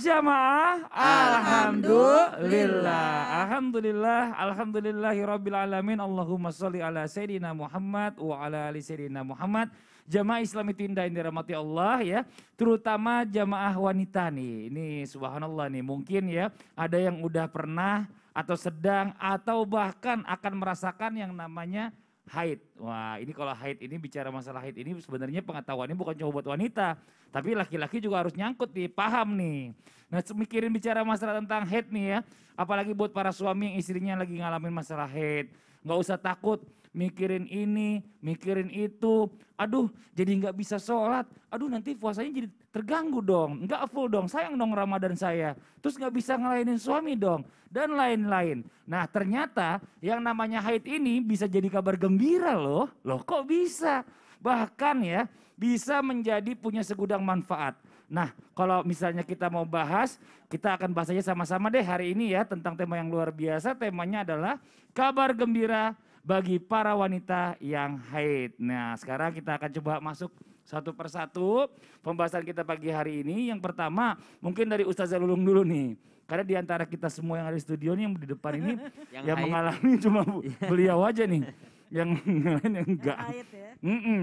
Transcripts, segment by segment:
jamaah Alhamdulillah Alhamdulillah Alhamdulillahi Rabbil Alamin Allahumma sholli ala Sayyidina Muhammad Wa ala ali Sayyidina Muhammad Jamaah Islam itu indah yang dirahmati Allah ya Terutama jamaah wanita nih Ini subhanallah nih mungkin ya Ada yang udah pernah atau sedang atau bahkan akan merasakan yang namanya haid. Wah, ini kalau haid ini bicara masalah haid ini sebenarnya pengetahuan ini bukan cuma buat wanita, tapi laki-laki juga harus nyangkut nih, paham nih. Nah, mikirin bicara masalah tentang haid nih ya, apalagi buat para suami yang istrinya lagi ngalamin masalah haid nggak usah takut mikirin ini, mikirin itu. Aduh, jadi nggak bisa sholat. Aduh, nanti puasanya jadi terganggu dong. Nggak full dong, sayang dong Ramadan saya. Terus nggak bisa ngelainin suami dong, dan lain-lain. Nah, ternyata yang namanya haid ini bisa jadi kabar gembira loh. Loh, kok bisa? Bahkan ya, bisa menjadi punya segudang manfaat. Nah, kalau misalnya kita mau bahas, kita akan bahas aja sama-sama deh hari ini ya tentang tema yang luar biasa. Temanya adalah kabar gembira bagi para wanita yang haid. Nah, sekarang kita akan coba masuk satu persatu pembahasan kita pagi hari ini. Yang pertama, mungkin dari Ustazah Lulung dulu nih. Karena di antara kita semua yang ada di studio nih yang di depan ini yang, yang mengalami cuma beliau aja nih. Yang lain yang enggak. Yang haid ya. Mm -mm.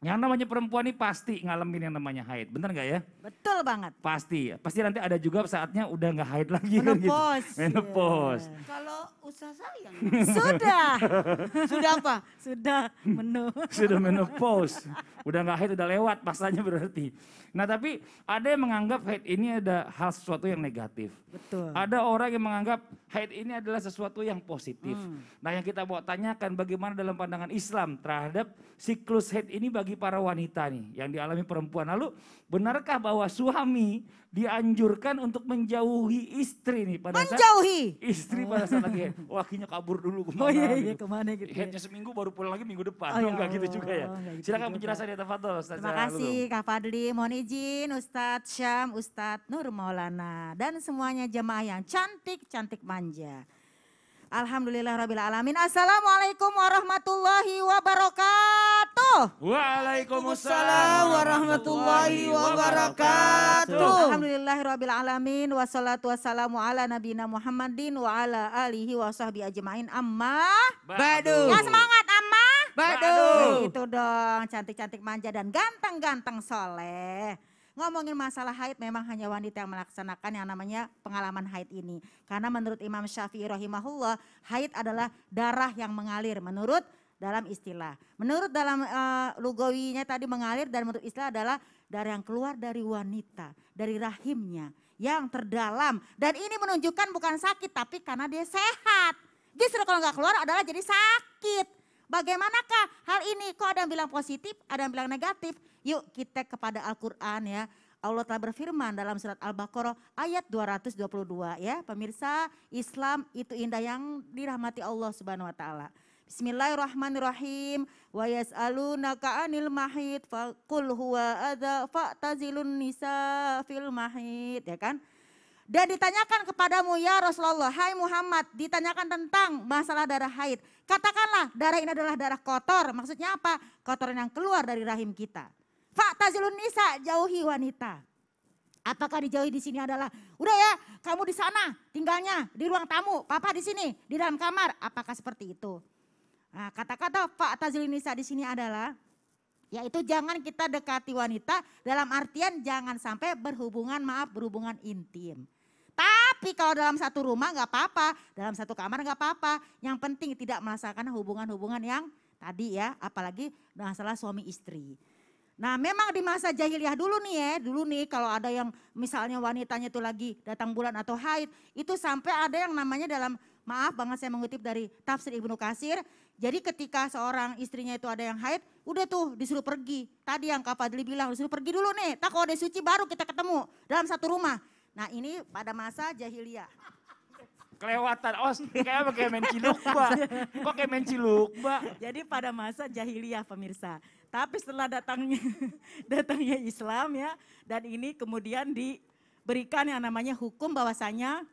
Yang namanya perempuan ini pasti ngalamin yang namanya haid, bener nggak ya? Betul banget. Pasti, pasti nanti ada juga saatnya udah nggak haid lagi. Menopause. Gitu. Menopause. Yeah usah saya. Sudah. Sudah apa? Sudah menu. Sudah menopause. Udah nggak head udah lewat pasanya berarti. Nah tapi ada yang menganggap head ini ada hal sesuatu yang negatif. Betul. Ada orang yang menganggap head ini adalah sesuatu yang positif. Hmm. Nah yang kita mau tanyakan bagaimana dalam pandangan Islam terhadap siklus head ini bagi para wanita nih yang dialami perempuan. Lalu benarkah bahwa suami dianjurkan untuk menjauhi istri nih pada menjauhi. saat istri pada saat lagi lakinya kabur dulu oh, kemana. Oh iya, iya gitu. Iya, kemana gitu. Headnya iya. seminggu baru pulang lagi minggu depan. Oh, iya, gitu oh, ya. oh, enggak gitu juga ya. Gitu Silakan gitu ya Tafadol Ustaz. Terima kasih Kak Fadli. Mohon izin Ustaz Syam, Ustaz Nur Maulana. Dan semuanya jemaah yang cantik-cantik manja. Alhamdulillah Rabbil Alamin. Assalamualaikum warahmatullahi wabarakatuh. Waalaikumsalam warahmatullahi wabarakatuh. Alhamdulillahirabbil alamin wassalatu wassalamu ala nabiyina Muhammadin wa ala alihi washabbi ajmain amma badu. Ya semangat amma badu. Nah, itu dong cantik-cantik manja dan ganteng-ganteng soleh. Ngomongin masalah haid memang hanya wanita yang melaksanakan yang namanya pengalaman haid ini. Karena menurut Imam Syafi'i rahimahullah, haid adalah darah yang mengalir. Menurut dalam istilah. Menurut dalam uh, lugawinya tadi mengalir dan menurut istilah adalah dari yang keluar dari wanita, dari rahimnya yang terdalam. Dan ini menunjukkan bukan sakit tapi karena dia sehat. Justru kalau nggak keluar adalah jadi sakit. Bagaimanakah hal ini? Kok ada yang bilang positif, ada yang bilang negatif? Yuk kita kepada Al-Quran ya. Allah telah berfirman dalam surat Al-Baqarah ayat 222 ya. Pemirsa Islam itu indah yang dirahmati Allah subhanahu wa ta'ala. Bismillahirrahmanirrahim. Wa yas'alunaka 'anil mahid faqul huwa adza fa'tazilun nisa fil mahid, ya kan? Dan ditanyakan kepadamu ya Rasulullah, hai Muhammad, ditanyakan tentang masalah darah haid. Katakanlah darah ini adalah darah kotor. Maksudnya apa? Kotoran yang keluar dari rahim kita. Faktazilun nisa, jauhi wanita. Apakah dijauhi di sini adalah, udah ya kamu di sana tinggalnya di ruang tamu, papa di sini, di dalam kamar. Apakah seperti itu? Nah, kata-kata Pak nisa di sini adalah yaitu jangan kita dekati wanita dalam artian jangan sampai berhubungan maaf berhubungan intim. Tapi kalau dalam satu rumah nggak apa-apa, dalam satu kamar nggak apa-apa. Yang penting tidak merasakan hubungan-hubungan yang tadi ya, apalagi masalah suami istri. Nah memang di masa jahiliyah dulu nih ya, dulu nih kalau ada yang misalnya wanitanya itu lagi datang bulan atau haid, itu sampai ada yang namanya dalam Maaf banget saya mengutip dari tafsir Ibnu Kasir. Jadi ketika seorang istrinya itu ada yang haid, udah tuh disuruh pergi. Tadi yang Kak Fadli bilang disuruh pergi dulu nih, tak ada suci baru kita ketemu dalam satu rumah. Nah ini pada masa jahiliyah. Kelewatan, oh kayak apa kayak main mbak. Kok kayak main mbak. Jadi pada masa jahiliyah pemirsa. Tapi setelah datangnya datangnya Islam ya, dan ini kemudian diberikan yang namanya hukum bahwasanya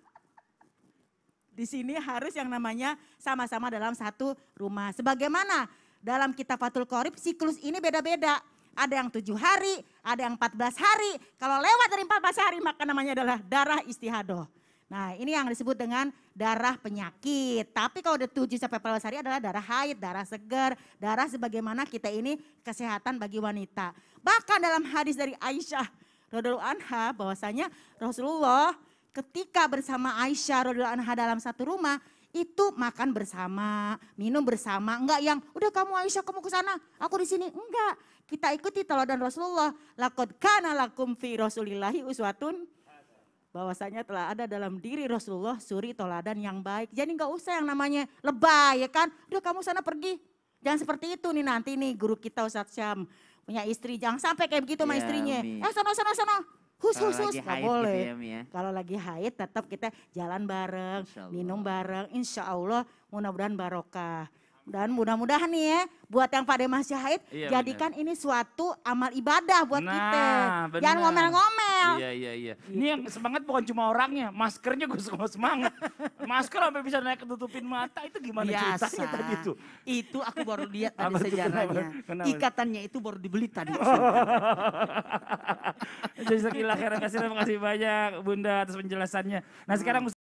di sini harus yang namanya sama-sama dalam satu rumah. Sebagaimana dalam kitab Fatul Korib siklus ini beda-beda. Ada yang tujuh hari, ada yang empat belas hari. Kalau lewat dari empat belas hari maka namanya adalah darah istihadoh. Nah ini yang disebut dengan darah penyakit. Tapi kalau udah tujuh sampai 14 hari adalah darah haid, darah segar, darah sebagaimana kita ini kesehatan bagi wanita. Bahkan dalam hadis dari Aisyah Radhiallahu Anha bahwasanya Rasulullah ketika bersama Aisyah radhiyallahu anha dalam satu rumah itu makan bersama, minum bersama, enggak yang udah kamu Aisyah kamu ke sana, aku di sini. Enggak. Kita ikuti teladan Rasulullah. Laqad kana lakum fi Rasulillahi uswatun bahwasanya telah ada dalam diri Rasulullah suri toladan yang baik. Jadi enggak usah yang namanya lebay ya kan. Udah kamu sana pergi. Jangan seperti itu nih nanti nih guru kita Ustaz Syam punya istri jangan sampai kayak begitu ya, sama istrinya. Eh sana sana sana khusus-khusus hus nggak gitu boleh. Gitu ya, Kalau lagi haid tetap kita jalan bareng, minum bareng, insya Allah mudah-mudahan barokah. Dan mudah-mudahan nih ya, buat yang pada masih haid, iya, jadikan bener. ini suatu amal ibadah buat nah, kita. Bener. Jangan ngomel-ngomel. Iya, iya, iya. Ini yang semangat bukan cuma orangnya, maskernya gue suka semangat. Masker sampai bisa naik ketutupin mata, itu gimana Biasa. ceritanya tadi itu Itu aku baru lihat tadi sejarahnya. Kenapa? Ikatannya itu baru dibeli tadi. Jadi sekilahkan, terima kasih banyak Bunda atas penjelasannya. Nah sekarang